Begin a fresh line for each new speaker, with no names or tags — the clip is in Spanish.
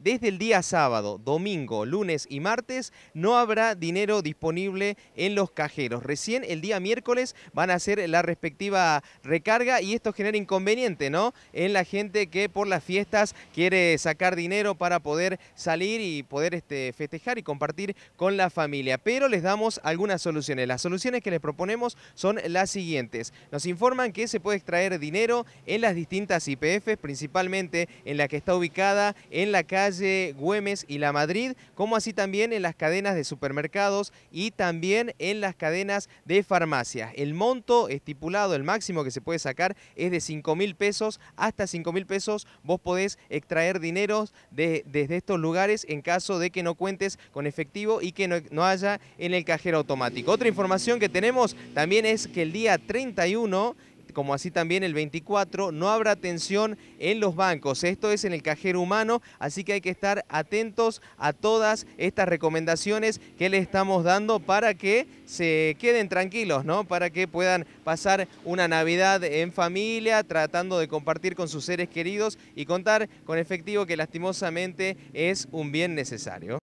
desde el día sábado, domingo, lunes y martes no habrá dinero disponible en los cajeros. Recién el día miércoles van a hacer la respectiva recarga y esto genera inconveniente, ¿no? En la gente que por las fiestas quiere sacar dinero para poder salir y poder este, festejar y compartir con la familia. Pero les damos algunas soluciones. Las soluciones que les proponemos son las siguientes. Nos informan que se puede extraer dinero en las distintas IPFs, principalmente en la que está ubicada en la calle Güemes y La Madrid, como así también en las cadenas de supermercados y también en las cadenas de farmacias. El monto estipulado, el máximo que se puede sacar es de 5 mil pesos. Hasta 5 mil pesos vos podés extraer dinero desde estos lugares en caso de que no cuentes con efectivo y que no haya en el cajero automático. Otra información que tenemos también es que el día 31 como así también el 24, no habrá tensión en los bancos. Esto es en el cajero humano, así que hay que estar atentos a todas estas recomendaciones que le estamos dando para que se queden tranquilos, ¿no? Para que puedan pasar una Navidad en familia, tratando de compartir con sus seres queridos y contar con efectivo que lastimosamente es un bien necesario.